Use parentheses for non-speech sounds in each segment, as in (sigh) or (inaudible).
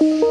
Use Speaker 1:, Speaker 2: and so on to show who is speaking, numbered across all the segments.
Speaker 1: Música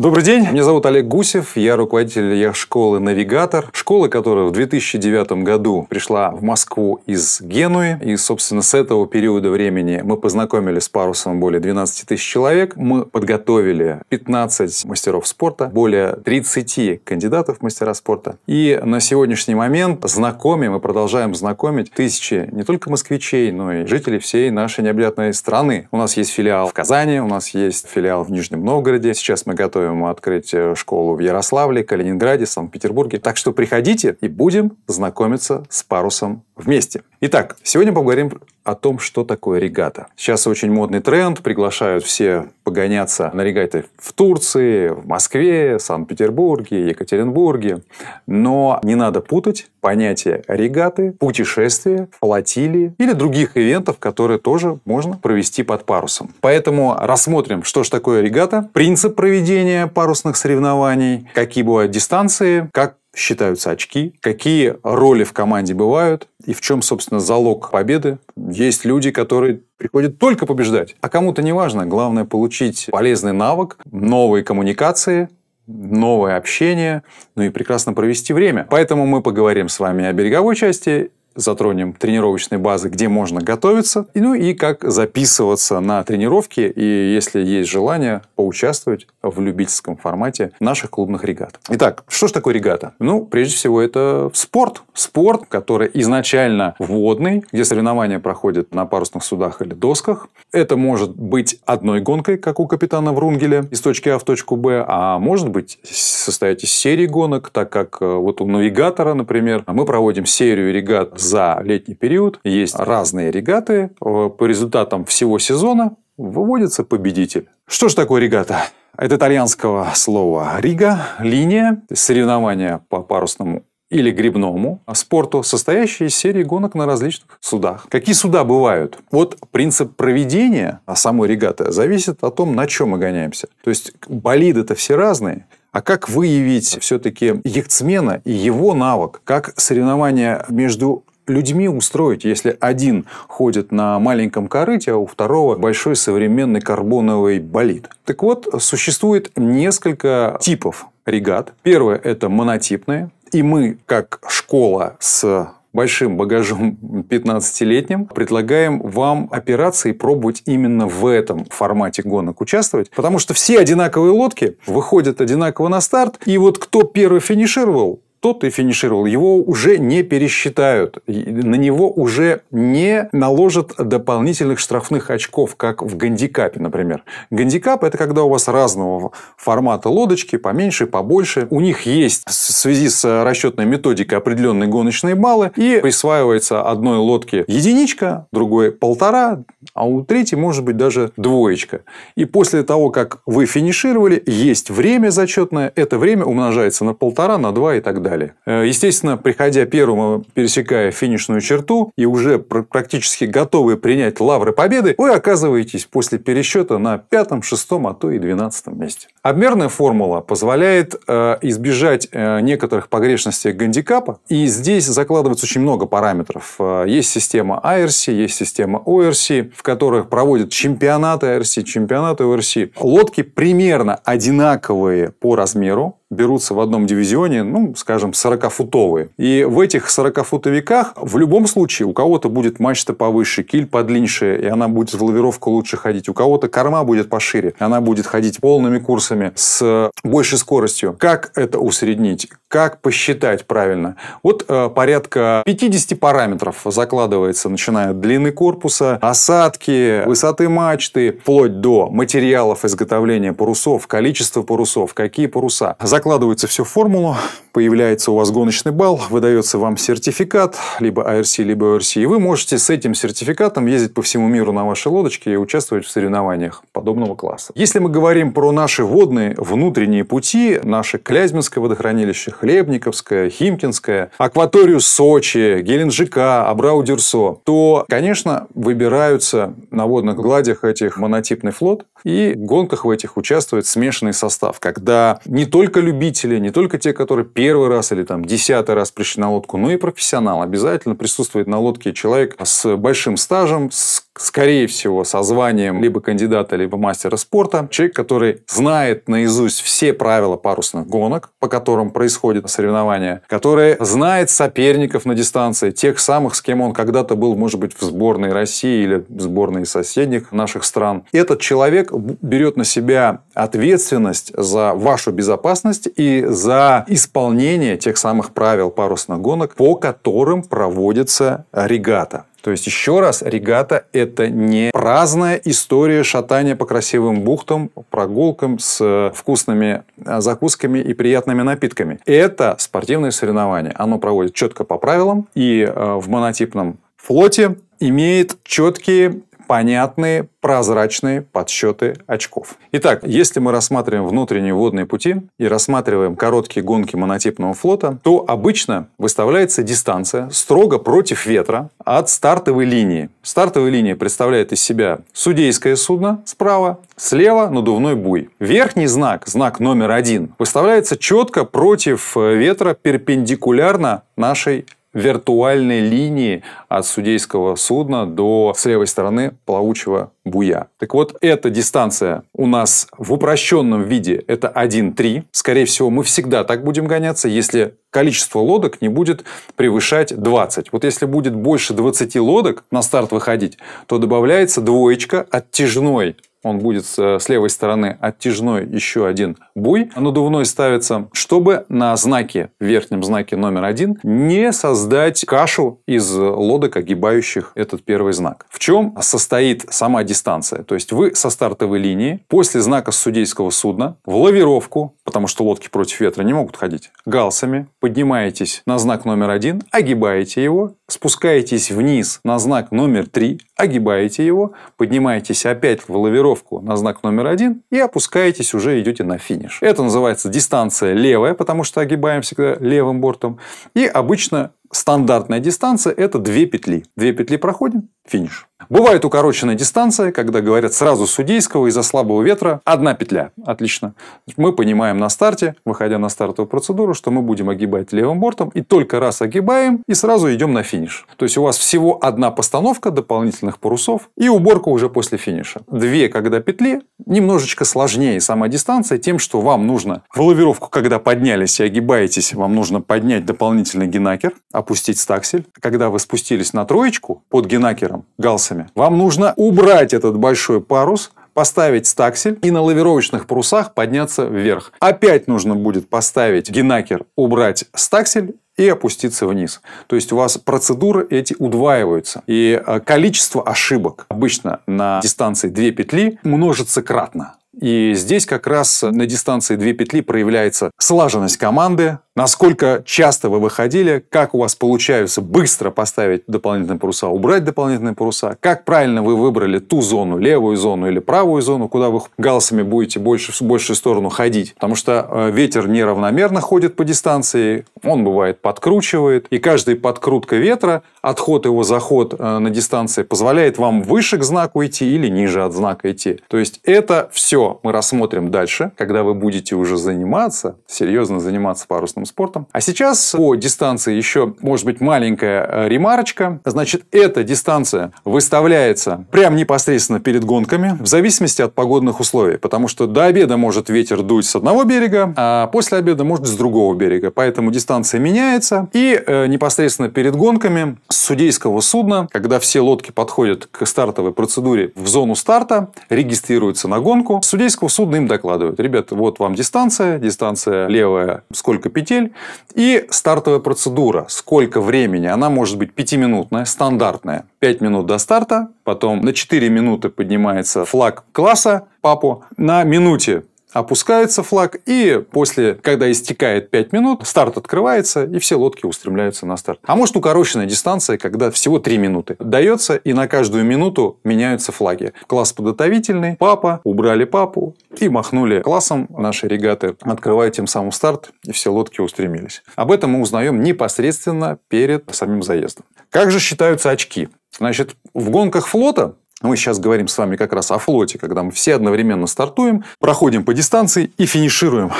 Speaker 1: Добрый день, меня зовут Олег Гусев, я руководитель яхт-школы «Навигатор», школы, которая в 2009 году пришла в Москву из Генуи, и, собственно, с этого периода времени мы познакомили с парусом более 12 тысяч человек, мы подготовили 15 мастеров спорта, более 30 кандидатов в мастера спорта, и на сегодняшний момент знакомим и продолжаем знакомить тысячи не только москвичей, но и жителей всей нашей необъятной страны. У нас есть филиал в Казани, у нас есть филиал в Нижнем Новгороде, сейчас мы готовим планируем открыть э, школу в Ярославле, Калининграде, Санкт-Петербурге. Так что приходите и будем знакомиться с парусом вместе. Итак, сегодня поговорим о том, что такое регата. Сейчас очень модный тренд, приглашают все погоняться на регаты в Турции, в Москве, Санкт-Петербурге, Екатеринбурге. Но не надо путать понятие регаты, путешествия, флотилии или других ивентов, которые тоже можно провести под парусом. Поэтому рассмотрим, что же такое регата, принцип проведения парусных соревнований, какие бывают дистанции, как считаются очки, какие роли в команде бывают и в чем, собственно, залог победы. Есть люди, которые приходят только побеждать, а кому-то не важно. Главное получить полезный навык, новые коммуникации, новое общение, ну и прекрасно провести время. Поэтому мы поговорим с вами о береговой части затронем тренировочные базы, где можно готовиться, ну и как записываться на тренировки, и если есть желание, поучаствовать в любительском формате наших клубных регат. Итак, что же такое регата? Ну, прежде всего, это спорт. Спорт, который изначально водный, где соревнования проходят на парусных судах или досках. Это может быть одной гонкой, как у капитана Врунгеля, из точки А в точку Б, а может быть состоять из серии гонок, так как э, вот у навигатора, например, мы проводим серию регат за летний период есть разные регаты. Э, по результатам всего сезона выводится победитель. Что же такое регата? это итальянского слова «рига» – линия, соревнования по парусному или грибному спорту, состоящие из серии гонок на различных судах. Какие суда бывают? Вот принцип проведения а самой регаты зависит о том, на чем мы гоняемся. То есть болиды это все разные. А как выявить все-таки яхтсмена и его навык? Как соревнования между людьми устроить, если один ходит на маленьком корыте, а у второго большой современный карбоновый болид. Так вот, существует несколько типов регат. Первое – это монотипные. И мы, как школа с большим багажом 15-летним, (laughs) предлагаем вам операции пробовать именно в этом формате гонок участвовать, потому что все одинаковые лодки выходят одинаково на старт, и вот кто первый финишировал, тот и финишировал. Его уже не пересчитают. На него уже не наложат дополнительных штрафных очков, как в гандикапе, например. Гандикап – это когда у вас разного формата лодочки, поменьше, побольше. У них есть в связи с расчетной методикой определенные гоночные баллы. И присваивается одной лодке единичка, другой полтора, а у третьей может быть даже двоечка. И после того, как вы финишировали, есть время зачетное. Это время умножается на полтора, на два и так далее далее. Э, естественно, приходя первым, э, пересекая финишную черту и уже практически готовые принять лавры победы, вы оказываетесь после пересчета на пятом, шестом, а то и двенадцатом месте. Обмерная формула позволяет э, избежать некоторых погрешностей гандикапа, и здесь закладывается очень много параметров. Есть система IRC, а есть система ORC, в которых проводят чемпионаты IRC, а чемпионаты ORC. Лодки примерно одинаковые по размеру, берутся в одном дивизионе, ну, скажем, 40-футовые. И в этих 40-футовиках в любом случае у кого-то будет мачта повыше, киль подлиннее, и она будет в лавировку лучше ходить. У кого-то корма будет пошире, она будет ходить полными курсами с э, большей скоростью. Как это усреднить? Как посчитать правильно? Вот э, порядка 50 параметров закладывается, начиная от длины корпуса, осадки, высоты мачты, вплоть до материалов изготовления парусов, количества парусов, какие паруса. Закладывается все в формулу, появляется у вас гоночный балл, выдается вам сертификат, либо ARC, а либо ORC, и вы можете с этим сертификатом ездить по всему миру на вашей лодочке и участвовать в соревнованиях подобного класса. Если мы говорим про наши водные внутренние пути, наши Клязьминское водохранилище, Хлебниковское, Химкинское, акваторию Сочи, Геленджика, Абрау-Дюрсо, то, конечно, выбираются на водных гладях этих монотипный флот, и в гонках в этих участвует смешанный состав, когда не только любители, не только те, которые первый раз или там десятый раз пришли на лодку, но и профессионал. Обязательно присутствует на лодке человек с большим стажем, с скорее всего, со званием либо кандидата, либо мастера спорта. Человек, который знает наизусть все правила парусных гонок, по которым происходит соревнование, который знает соперников на дистанции, тех самых, с кем он когда-то был, может быть, в сборной России или в сборной соседних наших стран. Этот человек берет на себя ответственность за вашу безопасность и за исполнение тех самых правил парусных гонок, по которым проводится регата. То есть, еще раз, регата – это не праздная история шатания по красивым бухтам, прогулкам с э, вкусными э, закусками и приятными напитками. Это спортивное соревнование. Оно проводит четко по правилам и э, в монотипном флоте имеет четкие понятные, прозрачные подсчеты очков. Итак, если мы рассматриваем внутренние водные пути и рассматриваем короткие гонки монотипного флота, то обычно выставляется дистанция строго против ветра от стартовой линии. Стартовая линия представляет из себя судейское судно справа, слева надувной буй. Верхний знак, знак номер один, выставляется четко против э, ветра перпендикулярно нашей виртуальной линии от судейского судна до с левой стороны плавучего буя. Так вот, эта дистанция у нас в упрощенном виде это 1,3. Скорее всего, мы всегда так будем гоняться, если количество лодок не будет превышать 20. Вот если будет больше 20 лодок на старт выходить, то добавляется двоечка оттяжной он будет э, с левой стороны оттяжной еще один буй. Надувной ставится, чтобы на знаке, верхнем знаке номер один, не создать кашу из лодок, огибающих этот первый знак. В чем состоит сама дистанция? То есть вы со стартовой линии после знака судейского судна в лавировку, потому что лодки против ветра не могут ходить, галсами поднимаетесь на знак номер один, огибаете его спускаетесь вниз на знак номер 3, огибаете его, поднимаетесь опять в лавировку на знак номер 1 и опускаетесь, уже идете на финиш. Это называется дистанция левая, потому что огибаем всегда левым бортом. И обычно Стандартная дистанция – это две петли. Две петли проходим, финиш. Бывает укороченная дистанция, когда говорят сразу судейского из-за слабого ветра одна петля. Отлично. Мы понимаем на старте, выходя на стартовую процедуру, что мы будем огибать левым бортом и только раз огибаем и сразу идем на финиш. То есть у вас всего одна постановка дополнительных парусов и уборка уже после финиша. Две, когда петли, немножечко сложнее сама дистанция тем, что вам нужно в лавировку, когда поднялись и огибаетесь, вам нужно поднять дополнительный генакер, а опустить стаксель. Когда вы спустились на троечку под генакером, галсами, вам нужно убрать этот большой парус, поставить стаксель и на лавировочных парусах подняться вверх. Опять нужно будет поставить генакер, убрать стаксель и опуститься вниз. То есть у вас процедуры эти удваиваются. И э, количество ошибок обычно на дистанции 2 петли множится кратно. И здесь как раз на дистанции две петли проявляется слаженность команды, насколько часто вы выходили, как у вас получается быстро поставить дополнительные паруса, убрать дополнительные паруса, как правильно вы выбрали ту зону, левую зону или правую зону, куда вы галсами будете больше, в большую сторону ходить. Потому что э, ветер неравномерно ходит по дистанции, он бывает подкручивает, и каждая подкрутка ветра, отход его заход э, на дистанции позволяет вам выше к знаку идти или ниже от знака идти. То есть это все мы рассмотрим дальше, когда вы будете уже заниматься, серьезно заниматься парусным спортом. А сейчас по дистанции еще может быть маленькая э, ремарочка. Значит, эта дистанция выставляется прям непосредственно перед гонками в зависимости от погодных условий, потому что до обеда может ветер дуть с одного берега, а после обеда может с другого берега. Поэтому дистанция дистанция меняется. И э, непосредственно перед гонками с судейского судна, когда все лодки подходят к стартовой процедуре в зону старта, регистрируются на гонку, с судейского судна им докладывают. ребят вот вам дистанция, дистанция левая, сколько петель. И стартовая процедура, сколько времени. Она может быть пятиминутная, стандартная. 5 минут до старта, потом на 4 минуты поднимается флаг класса, папу. На минуте опускается флаг, и после, когда истекает 5 минут, старт открывается, и все лодки устремляются на старт. А может укороченная дистанция, когда всего 3 минуты дается, и на каждую минуту меняются флаги. Класс подготовительный, папа, убрали папу, и махнули классом наши регаты, открывая тем самым старт, и все лодки устремились. Об этом мы узнаем непосредственно перед самим заездом. Как же считаются очки? Значит, в гонках флота мы сейчас говорим с вами как раз о флоте, когда мы все одновременно стартуем, проходим по дистанции и финишируем.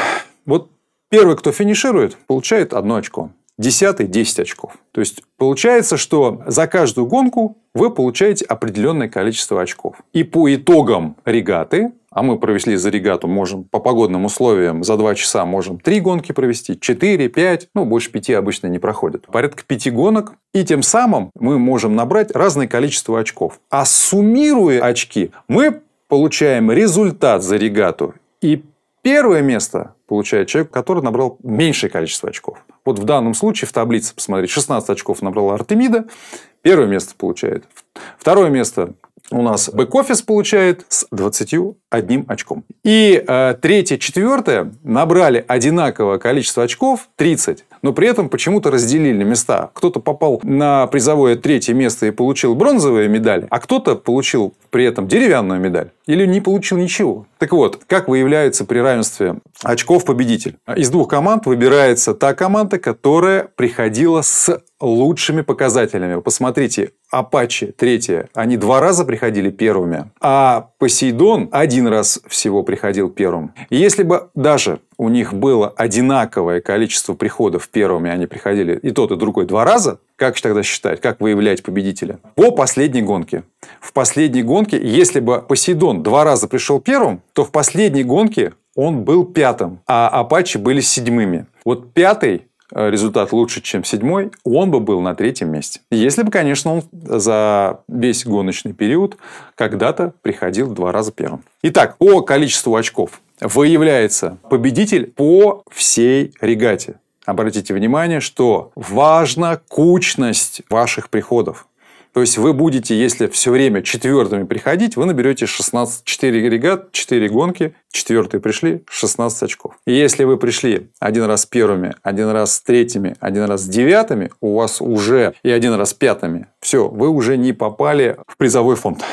Speaker 1: Вот первый, кто финиширует, получает одно очко. Десятый – 10 очков. То есть, получается, что за каждую гонку вы получаете определенное количество очков. И по итогам регаты а мы провели за регату, можем по погодным условиям за 2 часа можем 3 гонки провести, 4, 5, ну, больше 5 обычно не проходит. Порядка 5 гонок, и тем самым мы можем набрать разное количество очков. А суммируя очки, мы получаем результат за регату. И первое место получает человек, который набрал меньшее количество очков. Вот в данном случае в таблице, посмотрите, 16 очков набрала Артемида, первое место получает. Второе место у нас бэк-офис получает с 21 очком. И э, третье, четвертое набрали одинаковое количество очков, 30, но при этом почему-то разделили места. Кто-то попал на призовое третье место и получил бронзовые медали, а кто-то получил при этом деревянную медаль или не получил ничего. Так вот, как выявляется при равенстве очков победитель? Из двух команд выбирается та команда, которая приходила с лучшими показателями. Посмотрите, Apache третье, они два раза приходили первыми, а Посейдон один раз всего приходил первым. Если бы даже у них было одинаковое количество приходов первыми, они приходили и тот, и другой два раза, как же тогда считать, как выявлять победителя? По последней гонке. В последней гонке, если бы Посейдон два раза пришел первым, то в последней гонке он был пятым, а Апачи были седьмыми. Вот пятый Э, результат лучше, чем седьмой, он бы был на третьем месте. Если бы, конечно, он за весь гоночный период когда-то приходил два раза первым. Итак, по количеству очков выявляется победитель по всей регате. Обратите внимание, что важна кучность ваших приходов. То есть вы будете, если все время четвертыми приходить, вы наберете 16, 4 регат, 4 гонки, четвертые пришли, 16 очков. И если вы пришли один раз первыми, один раз третьими, один раз девятыми, у вас уже и один раз пятыми, все, вы уже не попали в призовой фонд.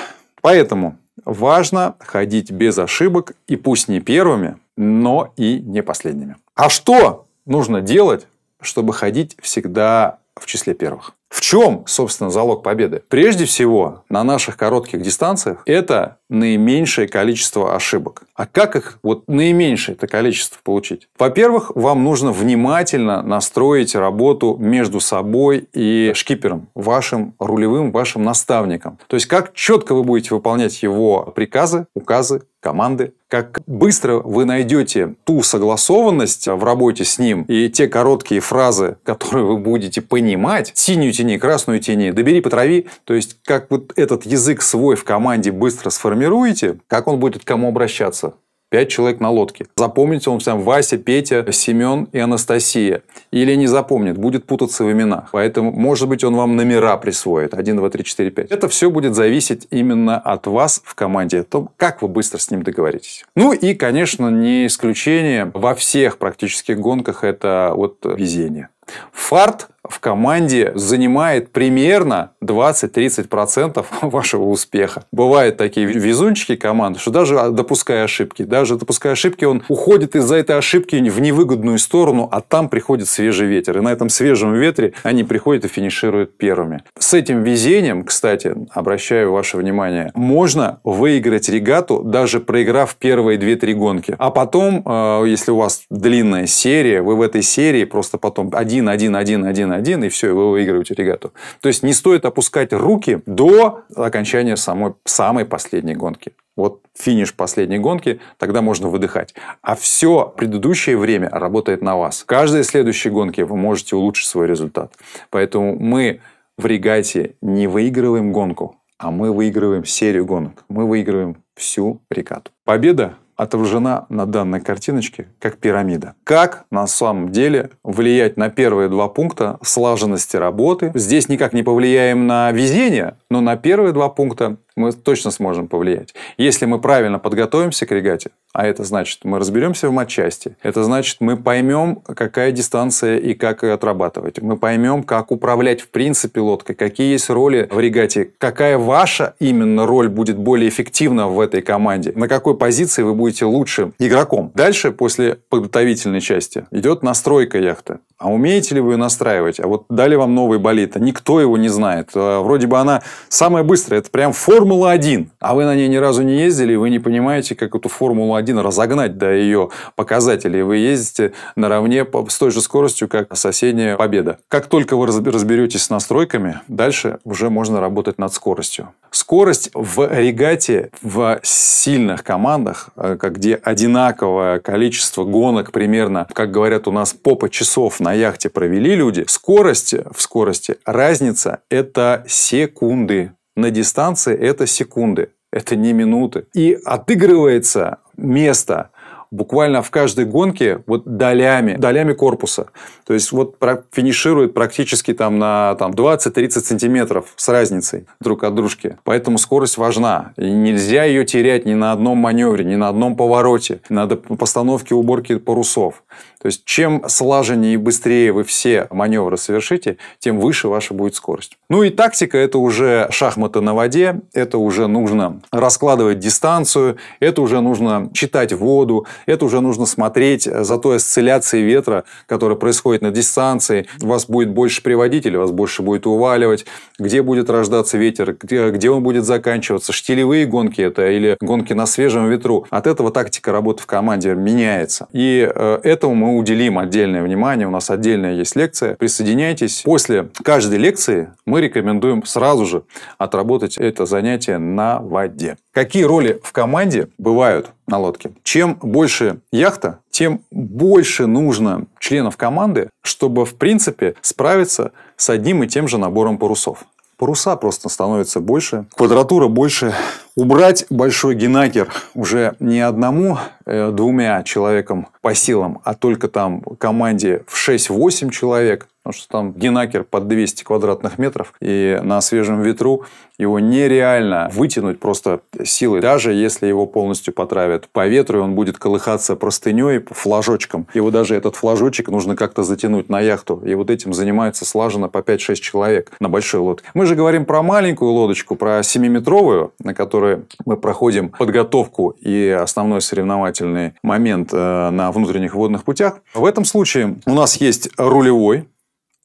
Speaker 1: Поэтому важно ходить без ошибок и пусть не первыми, но и не последними. А что нужно делать, чтобы ходить всегда в числе первых. В чем, собственно, залог победы? Прежде всего, на наших коротких дистанциях это наименьшее количество ошибок. А как их вот наименьшее это количество получить? Во-первых, вам нужно внимательно настроить работу между собой и шкипером, вашим рулевым, вашим наставником. То есть, как четко вы будете выполнять его приказы, указы, команды, как быстро вы найдете ту согласованность в работе с ним и те короткие фразы, которые вы будете понимать, синюю тени, красную тени, добери, по траве, то есть как вот этот язык свой в команде быстро сформируете, как он будет к кому обращаться, Пять человек на лодке. Запомните он сам Вася, Петя, Семен и Анастасия. Или не запомнит, будет путаться в именах. Поэтому, может быть, он вам номера присвоит. 1, 2, 3, 4, 5. Это все будет зависеть именно от вас в команде, о том, как вы быстро с ним договоритесь. Ну и, конечно, не исключение во всех практически гонках это вот везение. Фарт в команде занимает примерно 20-30% (laughs) вашего успеха. Бывают такие везунчики команды, что даже а, допуская ошибки, даже допуская ошибки, он уходит из-за этой ошибки в невыгодную сторону, а там приходит свежий ветер. И на этом свежем ветре они приходят и финишируют первыми. С этим везением, кстати, обращаю ваше внимание, можно выиграть регату, даже проиграв первые 2-3 гонки. А потом, э, если у вас длинная серия, вы в этой серии просто потом 1-1-1-1-1 один, и все, и вы выигрываете регату. То есть не стоит опускать руки до окончания самой, самой последней гонки. Вот финиш последней гонки, тогда можно выдыхать. А все предыдущее время работает на вас. В каждой следующей гонке вы можете улучшить свой результат. Поэтому мы в регате не выигрываем гонку, а мы выигрываем серию гонок. Мы выигрываем всю регату. Победа отображена на данной картиночке как пирамида. Как на самом деле влиять на первые два пункта слаженности работы? Здесь никак не повлияем на везение, но на первые два пункта мы точно сможем повлиять. Если мы правильно подготовимся к регате, а это значит, мы разберемся в матчасти, это значит, мы поймем, какая дистанция и как ее отрабатывать. Мы поймем, как управлять в принципе лодкой, какие есть роли в регате, какая ваша именно роль будет более эффективна в этой команде, на какой позиции вы будете лучшим игроком. Дальше, после подготовительной части, идет настройка яхты. А умеете ли вы ее настраивать? А вот дали вам новый болит, а никто его не знает. А вроде бы она Самое быстрое – это прям Формула-1. А вы на ней ни разу не ездили, и вы не понимаете, как эту Формулу-1 разогнать до ее показателей. Вы ездите наравне с той же скоростью, как соседняя Победа. Как только вы разберетесь с настройками, дальше уже можно работать над скоростью. Скорость в регате в сильных командах, э, где одинаковое количество гонок примерно, как говорят у нас, попа часов на яхте провели люди, скорость в скорости, разница – это секунда секунды. На дистанции это секунды, это не минуты. И отыгрывается место буквально в каждой гонке вот долями, долями корпуса. То есть вот финиширует практически там на там, 20-30 сантиметров с разницей друг от дружки. Поэтому скорость важна. И нельзя ее терять ни на одном маневре, ни на одном повороте, на постановке уборки парусов. То есть, чем слаженнее и быстрее вы все маневры совершите, тем выше ваша будет скорость. Ну и тактика – это уже шахматы на воде, это уже нужно раскладывать дистанцию, это уже нужно читать воду, это уже нужно смотреть за той осцилляцией ветра, которая происходит на дистанции. Вас будет больше приводить или вас больше будет уваливать, где будет рождаться ветер, где, он будет заканчиваться. Штилевые гонки это или гонки на свежем ветру. От этого тактика работы в команде меняется. И э, это этому мы уделим отдельное внимание. У нас отдельная есть лекция. Присоединяйтесь. После каждой лекции мы рекомендуем сразу же отработать это занятие на воде. Какие роли в команде бывают на лодке? Чем больше яхта, тем больше нужно членов команды, чтобы, в принципе, справиться с одним и тем же набором парусов. Паруса просто становятся больше, квадратура больше, Убрать большой генакер уже не одному, э, двумя человеком по силам, а только там команде в 6-8 человек, потому что там генакер под 200 квадратных метров, и на свежем ветру его нереально вытянуть просто силой. Даже если его полностью потравят по ветру, он будет колыхаться простыней, флажочком. Его даже этот флажочек нужно как-то затянуть на яхту. И вот этим занимаются слаженно по 5-6 человек на большой лодке. Мы же говорим про маленькую лодочку, про 7-метровую, на которой мы проходим подготовку и основной соревновательный момент э, на внутренних водных путях. В этом случае у нас есть рулевой,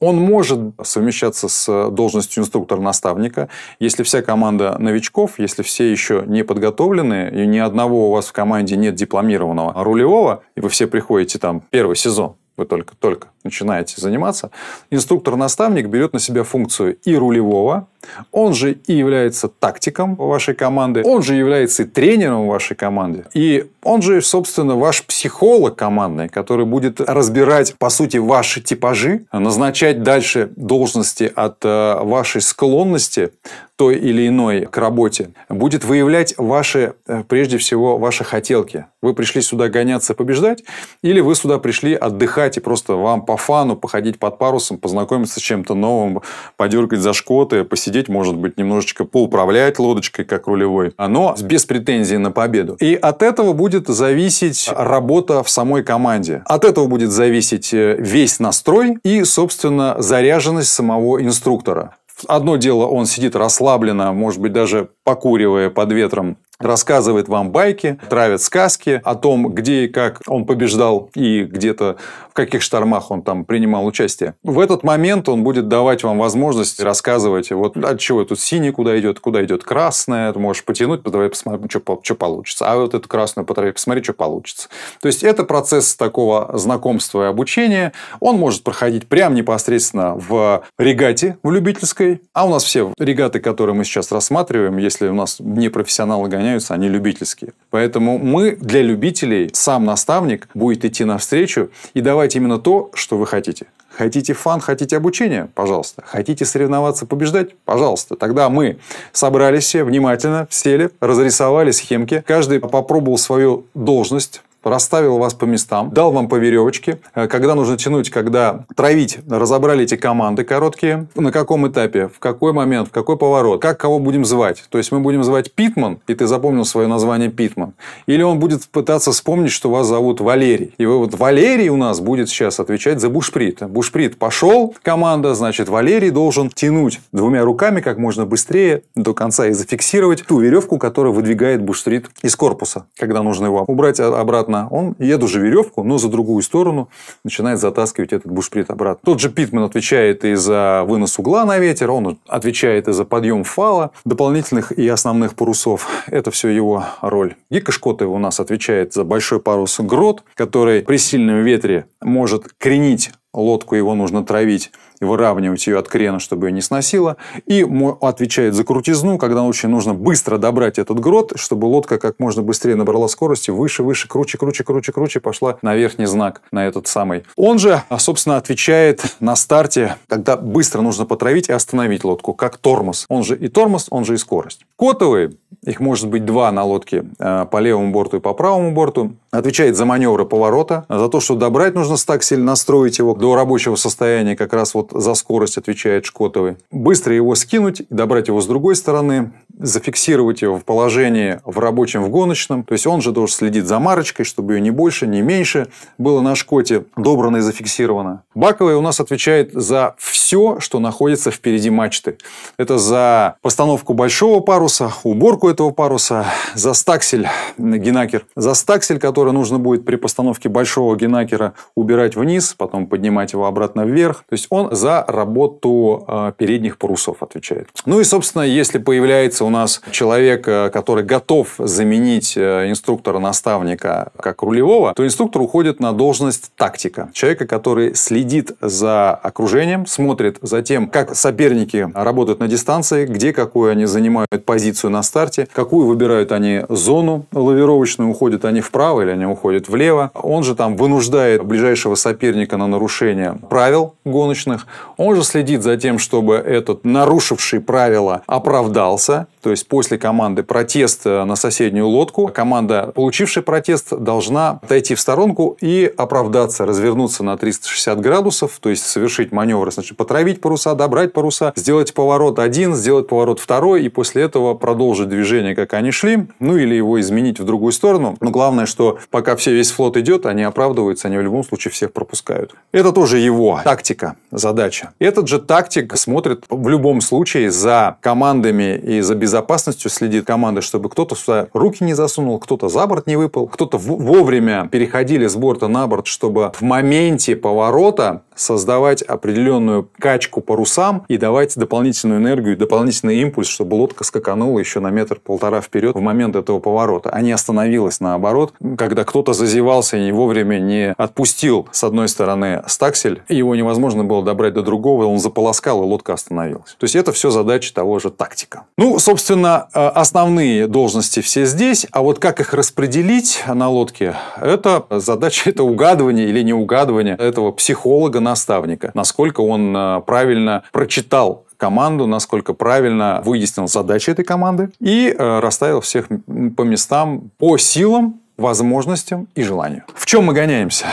Speaker 1: он может совмещаться с э, должностью инструктора-наставника. Если вся команда новичков, если все еще не подготовлены, и ни одного у вас в команде нет дипломированного рулевого, и вы все приходите там первый сезон, вы только-только начинаете заниматься, инструктор-наставник берет на себя функцию и рулевого, он же и является тактиком вашей команды, он же является и тренером вашей команды, и он же, собственно, ваш психолог командный, который будет разбирать, по сути, ваши типажи, назначать дальше должности от э, вашей склонности той или иной к работе, будет выявлять ваши, э, прежде всего, ваши хотелки. Вы пришли сюда гоняться, побеждать, или вы сюда пришли отдыхать и просто вам по по фану, походить под парусом, познакомиться с чем-то новым, подергать за шкоты, посидеть, может быть, немножечко поуправлять лодочкой как рулевой, но без претензий на победу. И от этого будет зависеть работа в самой команде. От этого будет зависеть э, весь настрой и, собственно, заряженность самого инструктора. Одно дело, он сидит расслабленно, может быть, даже покуривая под ветром рассказывает вам байки, травит сказки о том, где и как он побеждал и где-то в каких штормах он там принимал участие. В этот момент он будет давать вам возможность рассказывать, вот от чего тут синий куда идет, куда идет красное, ты можешь потянуть, давай посмотрим, что, что получится. А вот эту красную потрави, посмотри, что получится. То есть, это процесс такого знакомства и обучения. Он может проходить прям непосредственно в регате, в любительской. А у нас все регаты, которые мы сейчас рассматриваем, если у нас не профессионалы гоняют, выполняются, они любительские. Поэтому мы для любителей, сам наставник будет идти навстречу и давать именно то, что вы хотите. Хотите фан, хотите обучение? Пожалуйста. Хотите соревноваться, побеждать? Пожалуйста. Тогда мы собрались все внимательно, сели, разрисовали схемки. Каждый попробовал свою должность, расставил вас по местам, дал вам по веревочке, э, когда нужно тянуть, когда травить, разобрали эти команды короткие, на каком этапе, в какой момент, в какой поворот, как кого будем звать. То есть мы будем звать Питман, и ты запомнил свое название Питман. Или он будет пытаться вспомнить, что вас зовут Валерий. И вы вот Валерий у нас будет сейчас отвечать за бушприт. Бушприт пошел, команда, значит, Валерий должен тянуть двумя руками как можно быстрее до конца и зафиксировать ту веревку, которая выдвигает бушприт из корпуса, когда нужно его убрать а, обратно обратно, он, еду же веревку, но за другую сторону начинает затаскивать этот бушприт обратно. Тот же Питман отвечает и за вынос угла на ветер, он отвечает и за подъем фала, дополнительных и основных парусов. Это все его роль. Гика Шкоты у нас отвечает за большой парус грот, который при сильном ветре может кренить лодку, его нужно травить выравнивать ее от крена, чтобы ее не сносило. И отвечает за крутизну, когда очень нужно быстро добрать этот грот, чтобы лодка как можно быстрее набрала скорости, выше, выше, круче, круче, круче, круче пошла на верхний знак, на этот самый. Он же, а, собственно, отвечает на старте, когда быстро нужно потравить и остановить лодку, как тормоз. Он же и тормоз, он же и скорость. Котовые, их может быть два на лодке, а, по левому борту и по правому борту, отвечает за маневры поворота, за то, что добрать нужно стаксель, настроить его до рабочего состояния, как раз вот за скорость отвечает Шкотовый. Быстро его скинуть, добрать его с другой стороны зафиксировать его в положении в рабочем, в гоночном. То есть он же должен следить за марочкой, чтобы ее не больше, не меньше было на шкоте добрано и зафиксировано. Баковая у нас отвечает за все, что находится впереди мачты. Это за постановку большого паруса, уборку этого паруса, за стаксель генакер, за стаксель, который нужно будет при постановке большого генакера убирать вниз, потом поднимать его обратно вверх. То есть он за работу э, передних парусов отвечает. Ну и, собственно, если появляется у нас человек, э, который готов заменить э, инструктора-наставника как рулевого, то инструктор уходит на должность тактика. Человека, который следит за окружением, смотрит за тем, как соперники работают на дистанции, где какую они занимают позицию на старте, какую выбирают они зону лавировочную, уходят они вправо или они уходят влево. Он же там вынуждает ближайшего соперника на нарушение правил гоночных. Он же следит за тем, чтобы этот нарушивший правила оправдался, то есть после команды протест э, на соседнюю лодку, команда, получившая протест, должна отойти в сторонку и оправдаться, развернуться на 360 градусов, то есть совершить маневры, значит, потравить паруса, добрать паруса, сделать поворот один, сделать поворот второй, и после этого продолжить движение, как они шли, ну или его изменить в другую сторону. Но главное, что пока все весь флот идет, они оправдываются, они в любом случае всех пропускают. Это тоже его тактика, задача. Этот же тактик смотрит в любом случае за командами и за безопасностью безопасностью следит команда, чтобы кто-то сюда руки не засунул, кто-то за борт не выпал, кто-то вовремя переходили с борта на борт, чтобы в моменте поворота создавать определенную качку парусам и давать дополнительную энергию, дополнительный импульс, чтобы лодка скаканула еще на метр-полтора вперед в момент этого поворота, а не остановилась наоборот, когда кто-то зазевался и не вовремя не отпустил с одной стороны стаксель, и его невозможно было добрать до другого, он заполоскал, и лодка остановилась. То есть это все задача того же тактика. Ну, собственно, э, основные должности все здесь, а вот как их распределить на лодке, это задача, это угадывание или не угадывание этого психолога, наставника, насколько он э, правильно прочитал команду, насколько правильно выяснил задачи этой команды и э, расставил всех по местам, по силам, возможностям и желанию. В чем мы гоняемся?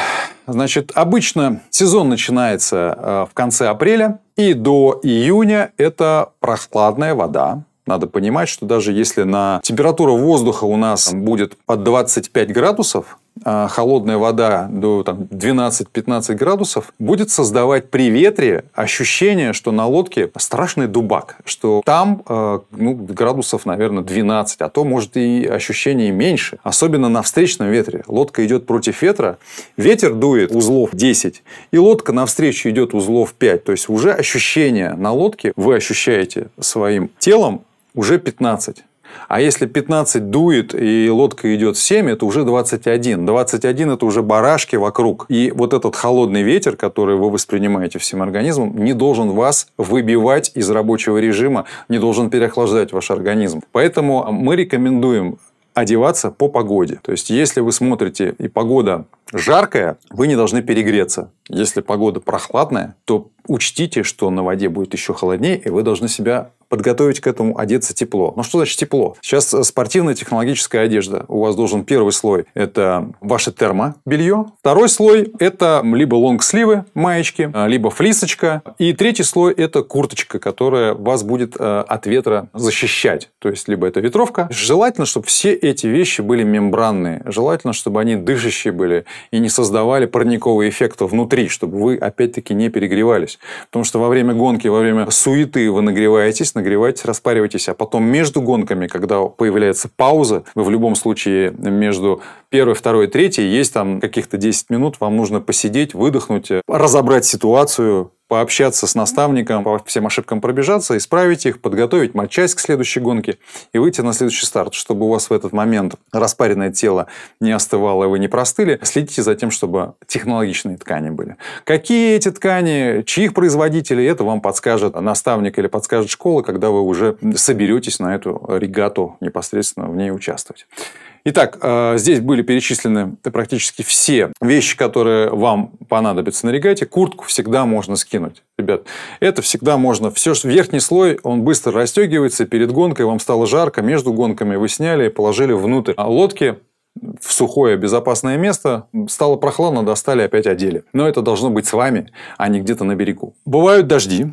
Speaker 1: Значит, обычно сезон начинается э, в конце апреля, и до июня это прохладная вода, надо понимать, что даже если на температура воздуха у нас будет под 25 градусов, а, холодная вода до там, 12-15 градусов, будет создавать при ветре ощущение, что на лодке страшный дубак, что там э, ну, градусов, наверное, 12, а то, может, и ощущение меньше. Особенно на встречном ветре. Лодка идет против ветра, ветер дует узлов 10, и лодка навстречу идет узлов 5. То есть уже ощущение на лодке вы ощущаете своим телом уже 15. А если 15 дует и лодка идет 7, это уже 21. 21 это уже барашки вокруг. И вот этот холодный ветер, который вы воспринимаете всем организмом, не должен вас выбивать из рабочего режима, не должен переохлаждать ваш организм. Поэтому мы рекомендуем одеваться по погоде. То есть, если вы смотрите и погода жаркая, вы не должны перегреться. Если погода прохладная, то учтите, что на воде будет еще холоднее, и вы должны себя подготовить к этому, одеться тепло. Но ну, что значит тепло? Сейчас э, спортивная технологическая одежда. У вас должен первый слой – это ваше термобелье. Второй слой – это либо лонгсливы, маечки, э, либо флисочка. И третий слой – это курточка, которая вас будет э, от ветра защищать. То есть, либо это ветровка. Желательно, чтобы все эти вещи были мембранные. Желательно, чтобы они дышащие были и не создавали парниковый эффект внутри внутри, чтобы вы опять-таки не перегревались. Потому что во время гонки, во время суеты вы нагреваетесь, нагреваетесь, распариваетесь, а потом между гонками, когда появляется пауза, вы в любом случае между первой, второй, третьей есть там каких-то 10 минут, вам нужно посидеть, выдохнуть, разобрать ситуацию, пообщаться с наставником, по всем ошибкам пробежаться, исправить их, подготовить матчасть к следующей гонке и выйти на следующий старт, чтобы у вас в этот момент распаренное тело не остывало и вы не простыли. Следите за тем, чтобы технологичные ткани были. Какие эти ткани, чьих производителей, это вам подскажет наставник или подскажет школа, когда вы уже соберетесь на эту регату непосредственно в ней участвовать. Итак, э, здесь были перечислены практически все вещи, которые вам понадобятся на регате. Куртку всегда можно скинуть, ребят. Это всегда можно. Все, верхний слой, он быстро расстегивается. Перед гонкой вам стало жарко, между гонками вы сняли и положили внутрь а лодки в сухое безопасное место, стало прохладно, достали, опять одели. Но это должно быть с вами, а не где-то на берегу. Бывают дожди,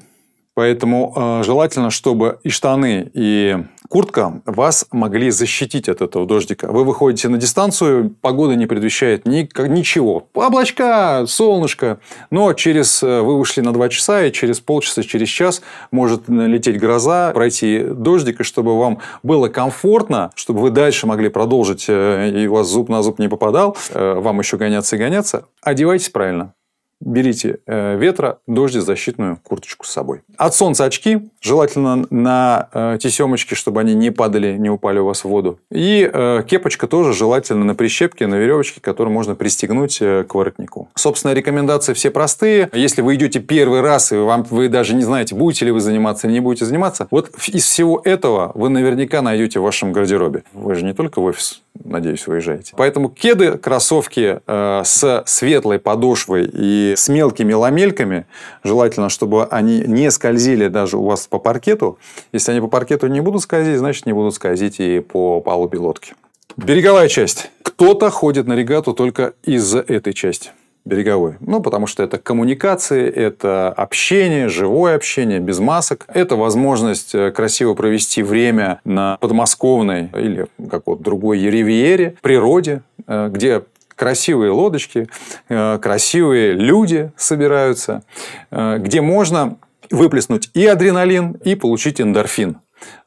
Speaker 1: Поэтому э, желательно, чтобы и штаны, и куртка вас могли защитить от этого дождика. Вы выходите на дистанцию, погода не предвещает ни, ничего. Облачка, солнышко, но через э, вы вышли на 2 часа, и через полчаса, через час может лететь гроза, пройти дождик, и чтобы вам было комфортно, чтобы вы дальше могли продолжить, э, и у вас зуб на зуб не попадал, э, вам еще гоняться и гоняться, одевайтесь правильно берите э, ветра, дожди, защитную курточку с собой. От солнца очки, желательно на э, тесемочке, чтобы они не падали, не упали у вас в воду. И э, кепочка тоже желательно на прищепке, на веревочке, которую можно пристегнуть э, к воротнику. Собственно, рекомендации все простые. Если вы идете первый раз, и вам, вы даже не знаете, будете ли вы заниматься или не будете заниматься, вот из всего этого вы наверняка найдете в вашем гардеробе. Вы же не только в офис надеюсь, выезжаете. Поэтому кеды, кроссовки э, с светлой подошвой и с мелкими ламельками, желательно, чтобы они не скользили даже у вас по паркету. Если они по паркету не будут скользить, значит, не будут скользить и по палубе лодки. Береговая часть. Кто-то ходит на регату только из-за этой части береговой. Ну, потому что это коммуникации, это общение, живое общение, без масок. Это возможность э, красиво провести время на подмосковной или какой-то другой Еревьере, природе, э, где красивые лодочки, э, красивые люди собираются, где можно выплеснуть и адреналин, и получить эндорфин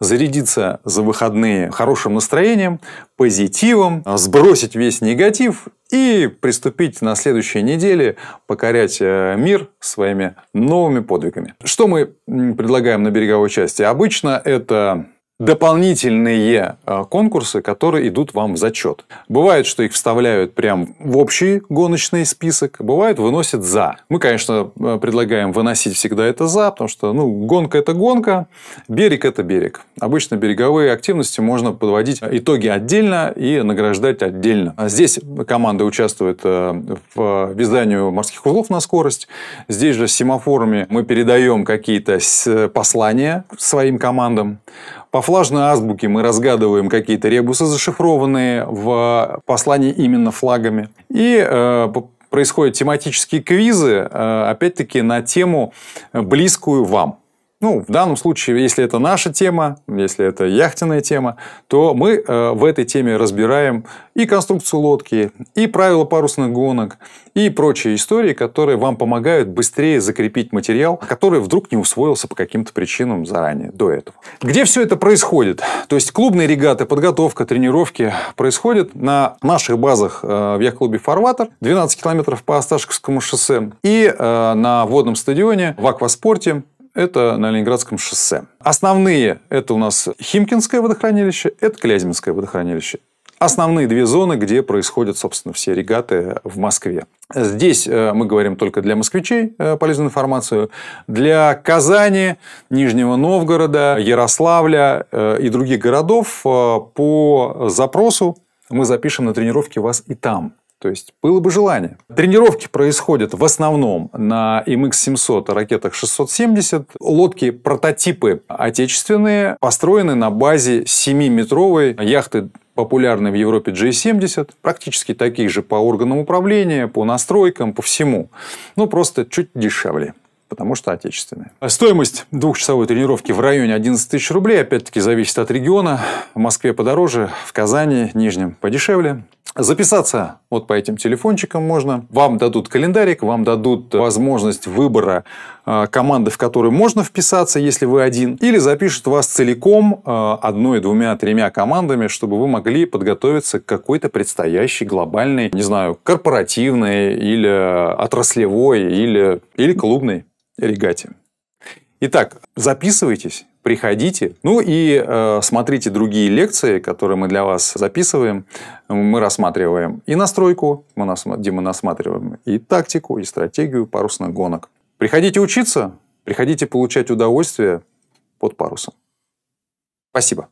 Speaker 1: зарядиться за выходные хорошим настроением, позитивом, сбросить весь негатив и приступить на следующей неделе покорять э, мир своими новыми подвигами. Что мы предлагаем на береговой части? Обычно это дополнительные а, конкурсы, которые идут вам в зачет. Бывает, что их вставляют прям в общий гоночный список, бывает, выносят за. Мы, конечно, а, предлагаем выносить всегда это за, потому что ну, гонка – это гонка, берег – это берег. Обычно береговые активности можно подводить итоги отдельно и награждать отдельно. А здесь команда участвует в вязанию морских узлов на скорость. Здесь же с семафорами мы передаем какие-то э, послания своим командам. По флажной азбуке мы разгадываем какие-то ребусы, зашифрованные в э, послании именно флагами. И э, происходят тематические квизы, э, опять-таки, на тему э, близкую вам ну, в данном случае, если это наша тема, если это яхтенная тема, то мы э, в этой теме разбираем и конструкцию лодки, и правила парусных гонок, и прочие истории, которые вам помогают быстрее закрепить материал, который вдруг не усвоился по каким-то причинам заранее, до этого. Где все это происходит? То есть клубные регаты, подготовка, тренировки происходят на наших базах э, в яхт-клубе «Фарватер», 12 километров по Осташковскому шоссе, и э, на водном стадионе в «Акваспорте» это на Ленинградском шоссе. Основные – это у нас Химкинское водохранилище, это Клязьминское водохранилище. Основные две зоны, где происходят, собственно, все регаты в Москве. Здесь э, мы говорим только для москвичей э, полезную информацию. Для Казани, Нижнего Новгорода, Ярославля э, и других городов по запросу мы запишем на тренировке вас и там. То есть было бы желание. Тренировки происходят в основном на MX-700 ракетах 670. Лодки прототипы отечественные, построены на базе 7-метровой яхты популярной в Европе g 70 практически такие же по органам управления, по настройкам, по всему. но ну, просто чуть дешевле потому что отечественные. А стоимость двухчасовой тренировки в районе 11 тысяч рублей, опять-таки, зависит от региона. В Москве подороже, в Казани, Нижнем подешевле. Записаться вот по этим телефончикам можно. Вам дадут календарик, вам дадут возможность выбора а, команды, в которую можно вписаться, если вы один, или запишут вас целиком а, одной, двумя, тремя командами, чтобы вы могли подготовиться к какой-то предстоящей глобальной, не знаю, корпоративной или отраслевой, или, или клубной регате. Итак, записывайтесь, приходите. Ну и э, смотрите другие лекции, которые мы для вас записываем. Мы рассматриваем и настройку, мы нас, где мы насматриваем и тактику, и стратегию парусных гонок. Приходите учиться, приходите получать удовольствие под парусом. Спасибо.